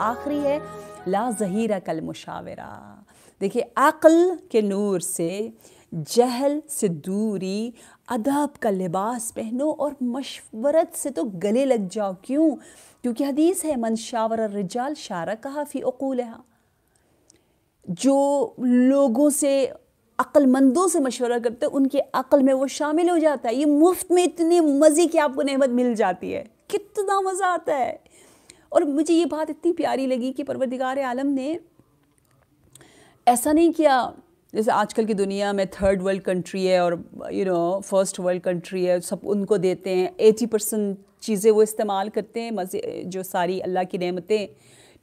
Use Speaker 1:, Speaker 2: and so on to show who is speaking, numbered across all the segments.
Speaker 1: आखिरी है ला जहीरा कल मुशावरा देखिए अक्ल के नूर से जहल से दूरी अदब का लिबास पहनो और मशवरत से तो गले लग जाओ क्यों क्योंकि हदीस है मन शावर रिजाल शारा कहा फ़ी अकूल जो लोगों से अक्लमंदों से मशवरा करते हैं उनके अक्ल में वो शामिल हो जाता है ये मुफ्त में इतने मज़े की आपको नहमत मिल जाती है कितना मज़ा आता है और मुझे ये बात इतनी प्यारी लगी कि परवरदिगार आलम ने ऐसा नहीं किया जैसे आजकल की दुनिया में थर्ड वर्ल्ड कंट्री है और you know first world country है सब उनको देते हैं एटी परसेंट चीज़ें वो इस्तेमाल करते हैं मज़े जो सारी अल्लाह की नमतें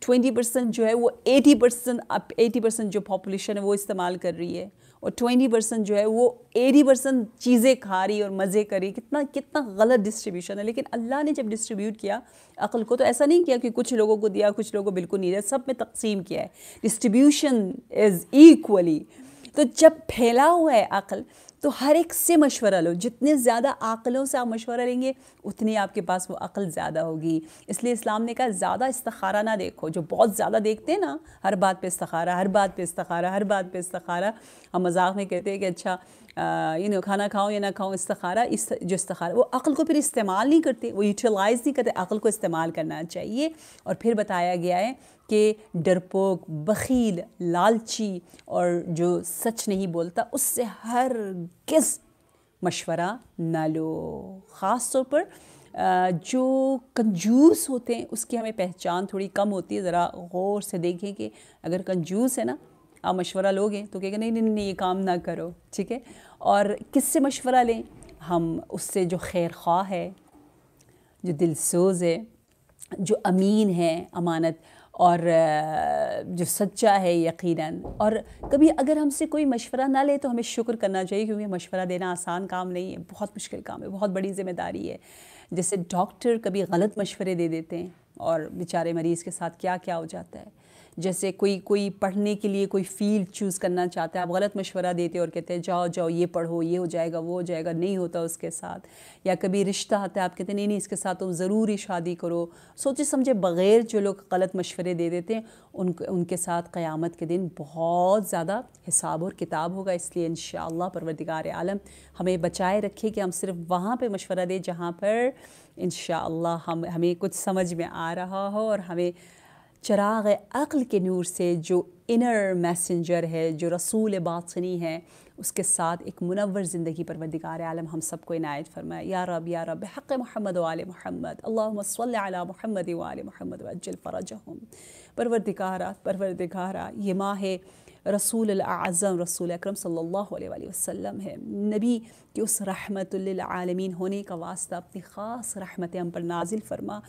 Speaker 1: ट्वेंटी परसेंट जो है वो एटी परसेंट एटी परसेंट जो पॉपुलेशन है वो इस्तेमाल कर रही है और ट्वेंटी परसेंट जो है वो एटी परसेंट चीज़ें खा रही और मज़े कर रही कितना कितना गलत डिस्ट्रीब्यूशन है लेकिन अल्लाह ने जब डिस्ट्रीब्यूट किया अकल को तो ऐसा नहीं किया कि कुछ लोगों को दिया कुछ लोगों को बिल्कुल नहीं दिया सब में तकसीम किया है डिस्ट्रीब्यूशन इज़ इक्वली तो जब फैला हुआ है अकल तो हर एक से मशवरा लो जितने ज़्यादा अकलों से आप मशवरा लेंगे उतनी आपके पास वो अकल ज़्यादा होगी इसलिए इस्लाम ने कहा ज़्यादा इस्तारा ना देखो जो बहुत ज़्यादा देखते हैं ना हर बात पे इस्तारा हर बात पे इस्तारा हर बात पे इस्तारा हम मजाक में कहते हैं कि अच्छा यू नो खाना खाओ या ना खाओ इस्तारा इस जो इस्तारा वो अकल को फिर इस्तेमाल नहीं करते वो यूटिलाइज़ नहीं करते अकल को इस्तेमाल करना चाहिए और फिर बताया गया है कि डरपोक बखील लालची और जो सच नहीं बोलता उससे हर किस मशवरा ना लो ख़ास तौर पर जो कंजूस होते हैं उसकी हमें पहचान थोड़ी कम होती है ज़रा गौर से देखें कि अगर कंजूस है ना आप मशवरा लोगे तो कहेंगे नहीं नहीं नहीं ये काम ना करो ठीक है और किससे मशवरा लें हम उससे जो खैर ख्वाह है जो दिलसोज है जो अमीन है अमानत और जो सच्चा है यकीनन और कभी अगर हमसे कोई मशवरा ना ले तो हमें शुक्र करना चाहिए क्योंकि मशवरा देना आसान काम नहीं है बहुत मुश्किल काम है बहुत बड़ी ज़िम्मेदारी है जैसे डॉक्टर कभी गलत मशवरे दे देते हैं और बेचारे मरीज़ के साथ क्या क्या हो जाता है जैसे कोई कोई पढ़ने के लिए कोई फील्ड चूज़ करना चाहता है आप गलत मशवरा देते और कहते हैं जाओ जाओ ये पढ़ो ये हो जाएगा वो हो जाएगा नहीं होता उसके साथ या कभी रिश्ता आता है आप कहते हैं नहीं नहीं इसके साथ तुम ज़रूरी शादी करो सोचे समझे बग़ैर जो लोग गलत मशवरे दे देते हैं उन उनके साथ क़यामत के दिन बहुत ज़्यादा हिसाब और किताब होगा इसलिए इन परवरदिगार आलम हमें बचाए रखे कि हम सिर्फ वहाँ पर मशवरा दें जहाँ पर इन हम हमें कुछ समझ में आ रहा हो और हमें चराग अक्ल के नूर से जो इनर मैसेंजर है जो रसूल बातनी है उसके साथ एक मुनवर ज़िंदगी पर वदिकार आलम हम सबको इनायत फरमाए या रब या रब हक़ महमद वाल महमद अल्ला महमद वाल महमद वजल फ़रज हम ये माह है रसूल आज़म रसूल अक्रम सल वसम है नबी के उस रहमत आलमीन होने का वास्ता अपनी ख़ास रहमत हम पर नाजिल फरमा